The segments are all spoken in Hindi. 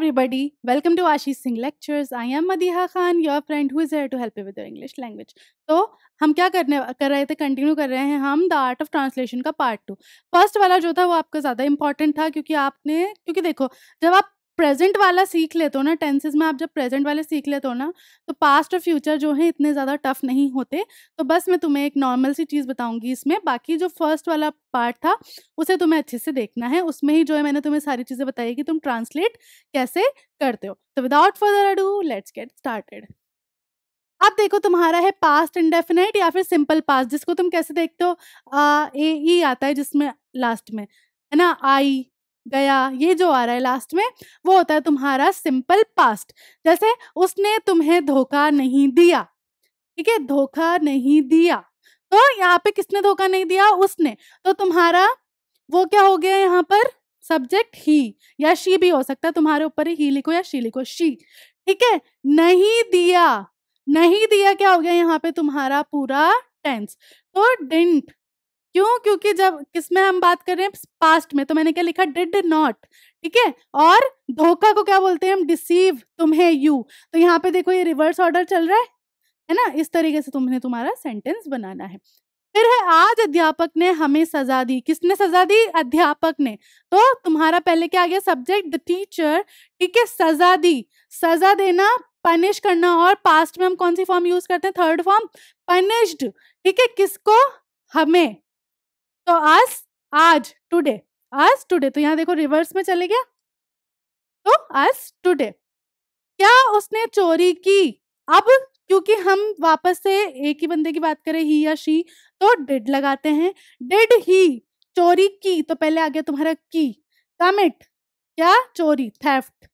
everybody. Welcome to Ashish Singh Lectures. I am Madiha Khan, your friend who is here to help you with your English language. तो हम क्या करने कर रहे थे कंटिन्यू कर रहे हैं हम द आर्ट ऑफ ट्रांसलेशन का पार्ट टू फर्स्ट वाला जो था वो आपका ज़्यादा इंपॉर्टेंट था क्योंकि आपने क्योंकि देखो जब आप प्रेजेंट वाला सीख लेते हो ना टेंसेज में आप जब प्रेजेंट वाले सीख लेते हो ना तो पास्ट और फ्यूचर जो है इतने ज़्यादा टफ नहीं होते तो बस मैं तुम्हें एक नॉर्मल सी चीज़ बताऊंगी इसमें बाकी जो फर्स्ट वाला पार्ट था उसे तुम्हें अच्छे से देखना है उसमें ही जो है मैंने तुम्हें सारी चीज़ें बताई कि तुम ट्रांसलेट कैसे करते हो तो without further ado let's get started अब देखो तुम्हारा है पास्ट इंडेफिनेट या फिर सिंपल पास्ट जिसको तुम कैसे देखते हो ए ई e आता है जिसमें लास्ट में है ना आई गया ये जो आ रहा है लास्ट में वो होता है तुम्हारा सिंपल पास्ट जैसे उसने तुम्हें धोखा नहीं दिया ठीक है धोखा नहीं दिया तो यहाँ पे किसने धोखा नहीं दिया उसने तो तुम्हारा वो क्या हो गया यहाँ पर सब्जेक्ट ही या शी भी हो सकता है तुम्हारे ऊपर ही लिखो या शी लिखो शी ठीक है नहीं दिया नहीं दिया क्या हो गया यहाँ पे तुम्हारा पूरा टेंस तो डिंट क्यों क्योंकि जब किसमें हम बात कर रहे हैं पास्ट में तो मैंने क्या लिखा डिड नॉट ठीक है और धोखा को क्या बोलते हैं हम डिसीव तुम्हें यू तो यहाँ पे देखो ये रिवर्स ऑर्डर चल रहा है है ना इस तरीके से तुमने तुम्हारा सेंटेंस बनाना है फिर है आज अध्यापक ने हमें सजा दी किसने सजा दी अध्यापक ने तो तुम्हारा पहले क्या आ गया सब्जेक्ट द टीचर ठीक है सजा दी सजा देना पनिश करना और पास्ट में हम कौन सी फॉर्म यूज करते हैं थर्ड फॉर्म पनिश्ड ठीक है किसको हमें तो आज आज टुडे आज टुडे तो यहाँ देखो रिवर्स में चले गया तो आज टुडे क्या उसने चोरी की अब क्योंकि हम वापस से एक ही बंदे की बात करें ही या शी तो डिड लगाते हैं डिड ही चोरी की तो पहले आ गया तुम्हारा की कमिट क्या चोरी थेफ्ट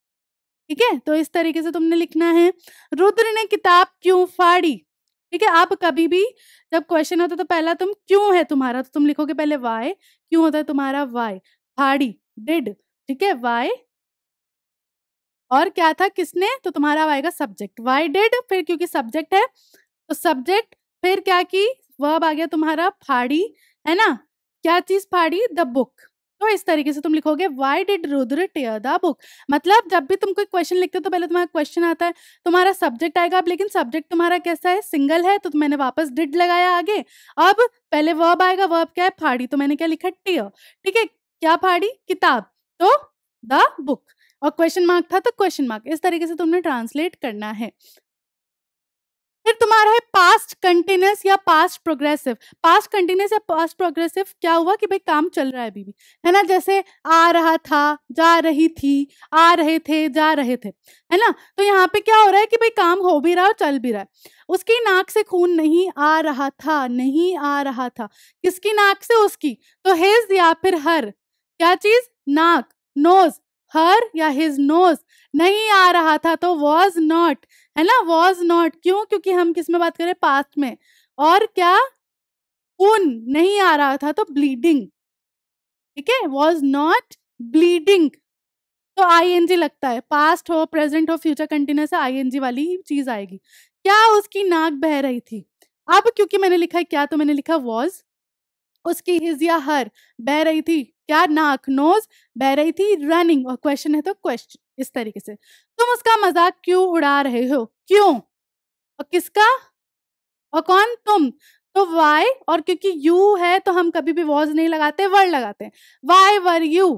ठीक है तो इस तरीके से तुमने लिखना है रुद्र ने किताब क्यों फाड़ी ठीक है आप कभी भी जब क्वेश्चन होता है तो पहला तुम क्यों है तुम्हारा तो तुम लिखोगे पहले वाई क्यों होता है तुम्हारा वाई हाड़ी डिड ठीक है वाई और क्या था किसने तो तुम्हारा आएगा सब्जेक्ट वाई डिड फिर क्योंकि सब्जेक्ट है तो सब्जेक्ट फिर क्या की वर्ब आ गया तुम्हारा फाड़ी है ना क्या चीज फाड़ी द बुक तो इस तरीके से तुम लिखोगे why did Rudra tear the book मतलब जब भी तुम कोई क्वेश्चन लिखते हो तो पहले तुम्हारा क्वेश्चन आता है तुम्हारा सब्जेक्ट आएगा अब लेकिन सब्जेक्ट तुम्हारा कैसा है सिंगल है तो मैंने वापस डिड लगाया आगे अब पहले वर्ब आएगा वर्ब क्या है फाड़ी तो मैंने क्या लिखा टेयर ठीक है क्या फाड़ी किताब तो द बुक और क्वेश्चन मार्क था तो क्वेश्चन मार्क इस तरीके से तुमने ट्रांसलेट करना है फिर तुम्हारा है पास्ट कंटिन्यूस या पास्ट प्रोग्रेसिव पास्ट कंटिन्यूस या पास्ट प्रोग्रेसिव क्या हुआ कि भाई काम चल रहा है अभी भी है ना जैसे आ रहा था जा रही थी आ रहे थे जा रहे थे है ना तो यहाँ पे क्या हो रहा है कि भाई काम हो भी रहा है और चल भी रहा है उसकी नाक से खून नहीं आ रहा था नहीं आ रहा था किसकी नाक से उसकी तो हेज या फिर हर क्या चीज नाक नोज हर या हिज नोज नहीं आ रहा था तो वॉज नॉट है ना वॉज नॉट क्यों क्योंकि हम किस में बात करें पास्ट में और क्या उन नहीं आ रहा था तो ब्लीडिंग ठीक है वॉज नॉट ब्लीडिंग तो जी लगता है पास्ट हो प्रेजेंट हो फ्यूचर कंटिन्यूस जी वाली चीज आएगी क्या उसकी नाक बह रही थी अब क्योंकि मैंने लिखा है क्या तो मैंने लिखा वॉज उसकी हिज या हर बह रही थी क्या नोज बह रही थी रनिंग और क्वेश्चन है तो क्वेश्चन इस तरीके से तुम उसका मजाक क्यों उड़ा रहे हो क्यों और किसका और कौन तुम तो वाई और क्योंकि यू है तो हम कभी भी वॉज नहीं लगाते वर लगाते वाई वर यू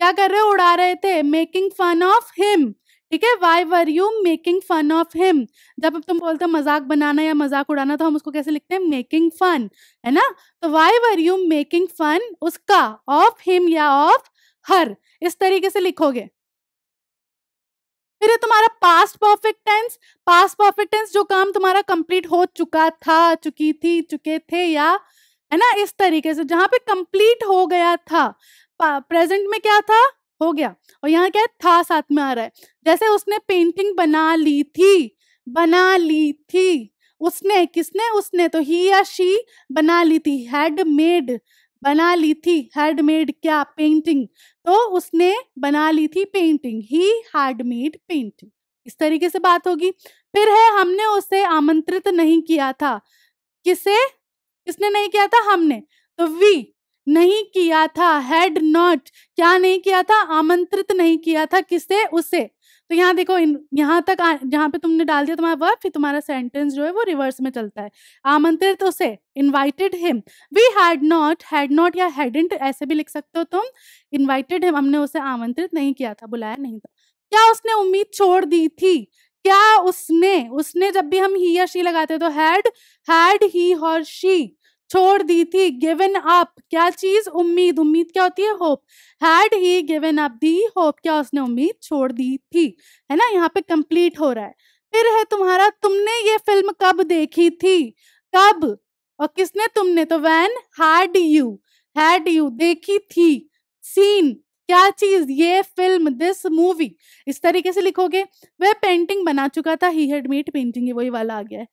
क्या कर रहे हो उड़ा रहे थे मेकिंग फन ऑफ हिम ठीक है why were you making fun of him जब तुम बोलते हो मजाक बनाना या मजाक उड़ाना तो हम उसको कैसे लिखते हैं मेकिंग फन है ना तो why were you making fun उसका ऑफ हिम या ऑफ हर इस तरीके से लिखोगे फिर तुम्हारा past perfect tense past perfect tense जो काम तुम्हारा कंप्लीट हो चुका था चुकी थी चुके थे या है ना इस तरीके से जहां पे कंप्लीट हो गया था प्रेजेंट में क्या था हो गया और यहाँ क्या है था साथ में आ रहा है जैसे उसने पेंटिंग बना ली थी बना ली थी उसने किसने उसने तो ही या शी बना ली थी हैड मेड बना ली थी हैड मेड क्या पेंटिंग तो उसने बना ली थी painting he had made painting इस तरीके से बात होगी फिर है हमने उसे आमंत्रित नहीं किया था किसे किसने नहीं किया था हमने तो वी नहीं किया था हैड नॉट क्या नहीं किया था आमंत्रित नहीं किया था किसे उसे तो यहाँ देखो यहाँ तक जहाँ पे तुमने डाल दिया तुम्हारा वर्ब फिर तुम्हारा सेंटेंस जो है वो रिवर्स में चलता है आमंत्रित उसे invited him we had not had not या हैडेंट ऐसे भी लिख सकते हो तुम इनवाइटेड हिम हमने उसे आमंत्रित नहीं किया था बुलाया नहीं था क्या उसने उम्मीद छोड़ दी थी क्या उसने उसने जब भी हम ही या शी लगाते तो हैड हैड ही और शी छोड़ दी थी गिवन अप क्या चीज उम्मीद उम्मीद क्या होती है hope had he given up the hope क्या उसने उम्मीद छोड़ दी थी है ना यहाँ पे कंप्लीट हो रहा है फिर है तुम्हारा तुमने ये फिल्म कब देखी थी कब और किसने तुमने तो when had you had you देखी थी सीन क्या चीज ये फिल्म दिस मूवी इस तरीके से लिखोगे वह पेंटिंग बना चुका था ही हेडमेड पेंटिंग वही वाला आ गया है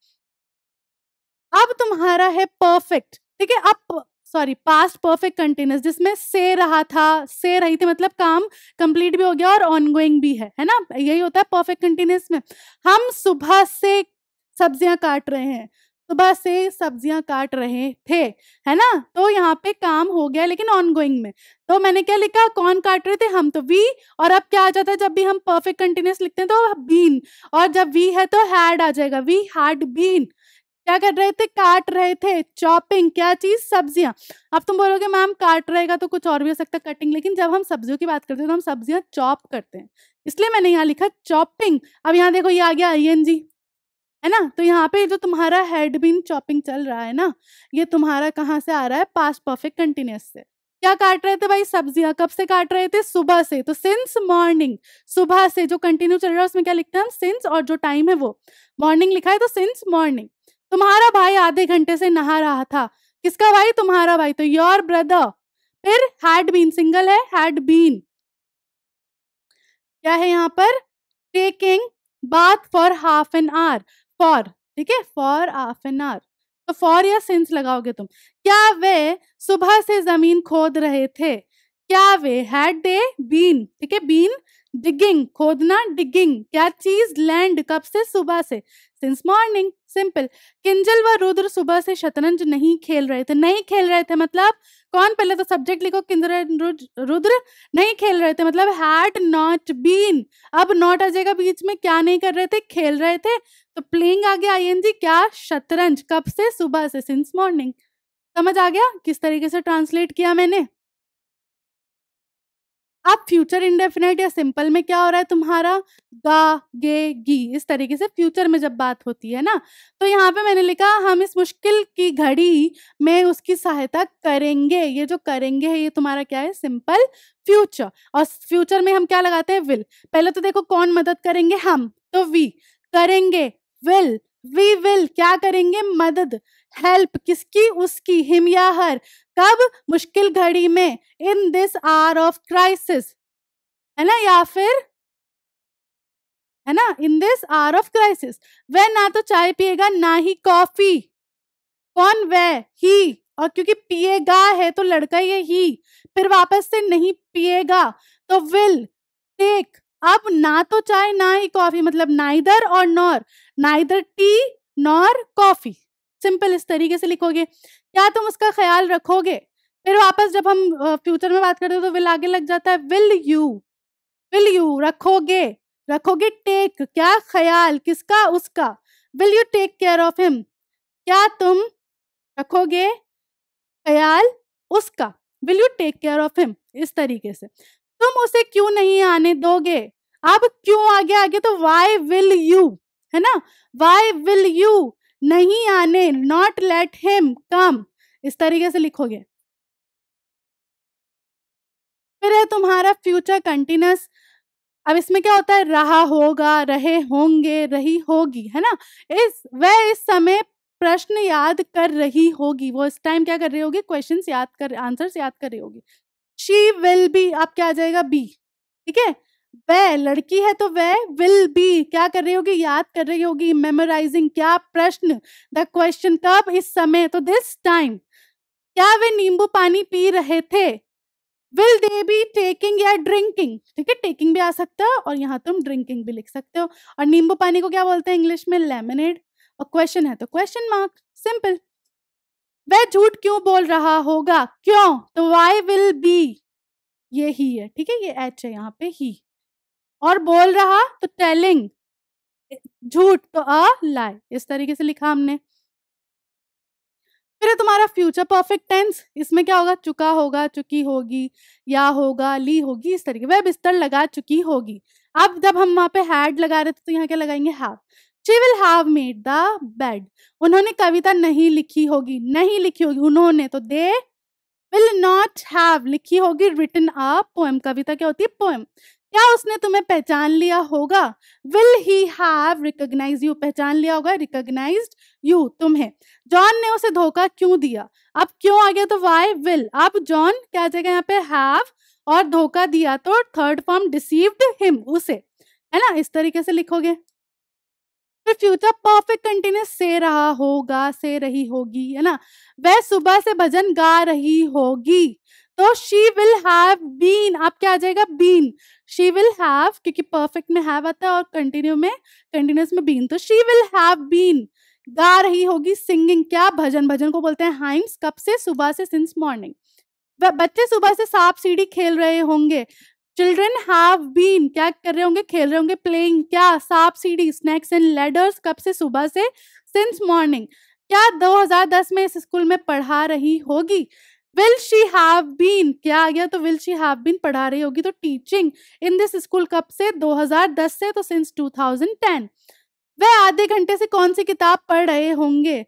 अब तुम्हारा है परफेक्ट ठीक है अब सॉरी पास्ट परफेक्ट कंटिन्यूस जिसमें से रहा था से रही थी मतलब काम कंप्लीट भी हो गया और ऑनगोइंग भी है है ना यही होता है परफेक्ट कंटिन्यूस में हम सुबह से सब्जियां काट रहे हैं सुबह से सब्जियां काट रहे थे है ना तो यहाँ पे काम हो गया लेकिन ऑनगोइंग में तो मैंने क्या लिखा कौन काट रहे थे हम तो वी और अब क्या आ जाता है जब भी हम परफेक्ट कंटिन्यूस लिखते हैं तो बीन और जब वी है तो हैड आ जाएगा वी हैड बीन क्या कर रहे थे काट रहे थे चॉपिंग क्या चीज सब्जियां अब तुम बोलोगे मैम काट रहेगा तो कुछ और भी हो सकता है कटिंग लेकिन जब हम सब्जियों की बात करते हैं तो हम सब्जियां चॉप करते हैं इसलिए मैंने यहाँ लिखा चॉपिंग अब यहाँ देखो ये आ गया आई एन जी है ना तो यहाँ पे जो तुम्हारा हेड चॉपिंग चल रहा है ना ये तुम्हारा कहाँ से आ रहा है पास्ट परफेक्ट कंटिन्यूस से क्या काट रहे थे भाई सब्जियां कब से काट रहे थे सुबह से तो सिंस मॉर्निंग सुबह से जो कंटिन्यू चल रहा है उसमें क्या लिखते हैं हम सिंस और जो टाइम है वो मॉर्निंग लिखा है तो सिंस मॉर्निंग तुम्हारा भाई आधे घंटे से नहा रहा था किसका भाई तुम्हारा भाई तो योर ब्रदर फिर हैड बीन सिंगल है हैड बीन क्या है यहाँ पर taking bath for half an hour for ठीक है फॉर हाफ एन आवर तो फॉर या सिंस लगाओगे तुम क्या वे सुबह से जमीन खोद रहे थे क्या वे हैड दे बीन ठीक है बीन डिगिंग खोदना डिगिंग क्या चीज लैंड कब से सुबह से सिंस मॉर्निंग सिंपल किंजल व रुद्र सुबह से शतरंज नहीं खेल रहे थे नहीं खेल रहे थे मतलब कौन पहले तो सब्जेक्ट लिखो किंजल रुद्र नहीं खेल रहे थे मतलब हैड नॉट बीन अब नॉट आ जाएगा बीच में क्या नहीं कर रहे थे खेल रहे थे तो प्लेइंग आ गया आई क्या शतरंज कब से सुबह से सिंस मॉर्निंग समझ आ गया किस तरीके से ट्रांसलेट किया मैंने अब फ्यूचर इंडेफिनेट या सिंपल में क्या हो रहा है तुम्हारा गा गे गी इस तरीके से फ्यूचर में जब बात होती है ना तो यहाँ पे मैंने लिखा हम इस मुश्किल की घड़ी में उसकी सहायता करेंगे ये जो करेंगे है ये तुम्हारा क्या है सिंपल फ्यूचर और फ्यूचर में हम क्या लगाते हैं विल पहले तो देखो कौन मदद करेंगे हम तो वी करेंगे विल वी विल क्या करेंगे मदद हेल्प किसकी उसकी हिम या हर कब मुश्किल घड़ी में in this hour of crisis है ना या फिर है ना in this hour of crisis वह ना तो चाय पिएगा ना ही कॉफी कौन वह ही और क्योंकि पिएगा है तो लड़का ये ही फिर वापस से नहीं पिएगा तो विल टेक अब ना तो चाय ना ही कॉफी मतलब नाइदर और nor neither tea nor coffee simple इस तरीके से लिखोगे क्या तुम उसका ख्याल रखोगे फिर वापस जब हम फ्यूचर में बात करते हैं तो विल आगे लग जाता है विल यू विल यू रखोगे रखोगे टेक क्या ख्याल किसका उसका will you take care of him क्या तुम रखोगे ख्याल उसका will you take care of him इस तरीके से तुम उसे क्यों नहीं आने दोगे अब क्यों आगे आगे तो वाई विल यू है ना वाई विल यू नहीं आने नॉट लेट हिम कम इस तरीके से लिखोगे फिर है तुम्हारा फ्यूचर कंटिन्यूस अब इसमें क्या होता है रहा होगा रहे होंगे रही होगी है ना इस वह इस समय प्रश्न याद कर रही होगी वो इस टाइम क्या कर रही होगी क्वेश्चन याद कर आंसर्स याद कर रही होगी शी विल बी आप क्या आ जाएगा बी ठीक है वह लड़की है तो वह विल बी क्या कर रही होगी याद कर रही होगी मेमोराइजिंग क्या प्रश्न द क्वेश्चन कब इस समय तो दिस टाइम क्या वे नींबू पानी पी रहे थे विल दे बी टेकिंग या ड्रिंकिंग ठीक है टेकिंग भी आ सकता है और यहाँ तुम तो ड्रिंकिंग भी लिख सकते हो और नींबू पानी को क्या बोलते हैं इंग्लिश में लेमनेड और क्वेश्चन है तो क्वेश्चन मार्क सिंपल वह झूठ क्यों बोल रहा होगा क्यों तो वाई विल बी ये ही है ठीक है ये एच है यहाँ पे ही और बोल रहा तो टेलिंग झूठ तो अ लाई इस तरीके से लिखा हमने फिर तुम्हारा फ्यूचर परफेक्ट टेंस इसमें क्या होगा चुका होगा चुकी होगी या होगा ली होगी इस तरीके वह बिस्तर लगा चुकी होगी अब जब हम वहां पे हैड लगा रहे थे तो यहाँ क्या लगाएंगे half she will have made the bed उन्होंने कविता नहीं लिखी होगी नहीं लिखी होगी उन्होंने तो दे विल नॉट हैव लिखी होगी रिटन अ पोएम कविता क्या होती है पोएम क्या उसने तुम्हें पहचान लिया होगा will he have recognise you पहचान लिया होगा रिकोगनाइज यू तुम्हें जॉन ने उसे धोखा क्यों दिया अब क्यों आ गया तो वाई विल अब जॉन क्या जाएगा यहाँ पे हैव और धोखा दिया तो थर्ड फॉर्म डिसीव्ड हिम उसे है ना इस तरीके से लिखोगे फिर फ्यूचर परफेक्ट कंटिन्यूस से रहा होगा से रही होगी है ना वह सुबह से भजन गा रही होगी तो शी विल हैव बीन आप क्या आ जाएगा बीन शी विल हैव क्योंकि परफेक्ट में हैव आता है और कंटिन्यू में कंटिन्यूस में बीन तो शी विल हैव बीन गा रही होगी सिंगिंग क्या भजन भजन को बोलते हैं हाइम्स कब से सुबह से सिंस मॉर्निंग बच्चे सुबह से सांप सीढ़ी खेल रहे होंगे चिल्ड्रेन हैव बीन क्या कर रहे होंगे खेल रहे होंगे प्लेइंग क्या सांप सीढ़ी स्नैक्स एंड लेडर्स कब से सुबह से सिंस मॉर्निंग क्या 2010 में इस स्कूल में पढ़ा रही होगी विल शी हैव बीन क्या आ गया तो विल शी हैव बीन पढ़ा रही होगी तो टीचिंग इन दिस स्कूल कब से 2010 से तो सिंस 2010 वह आधे घंटे से कौन सी किताब पढ़ रहे होंगे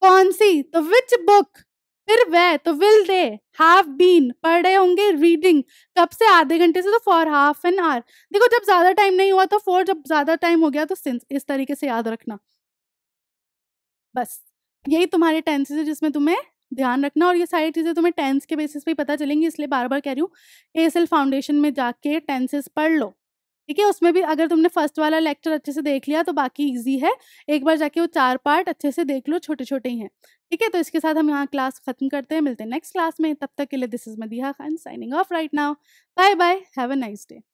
कौन सी तो विच बुक फिर वह तो विल दे हैव बीन पढ़ रहे होंगे रीडिंग कब से आधे घंटे से तो फॉर हाफ एन आवर देखो जब ज्यादा टाइम नहीं हुआ तो फॉर जब ज्यादा टाइम हो गया तो सिंस इस तरीके से याद रखना बस यही तुम्हारे टेंसेज है जिसमें तुम्हें ध्यान रखना और ये सारी चीज़ें तुम्हें टेंस के बेसिस पे पता चलेंगी इसलिए बार बार कह रही हूँ ए फाउंडेशन में जाके टेंसेस पढ़ लो ठीक है उसमें भी अगर तुमने फर्स्ट वाला लेक्चर अच्छे से देख लिया तो बाकी ईजी है एक बार जाके वो चार पार्ट अच्छे से देख लो छोटे छोटे ही हैं ठीक है तो इसके साथ हम यहाँ क्लास खत्म करते हैं मिलते हैं नेक्स्ट क्लास में तब तक के लिए this is Madiya Khan signing off right now bye bye have a nice day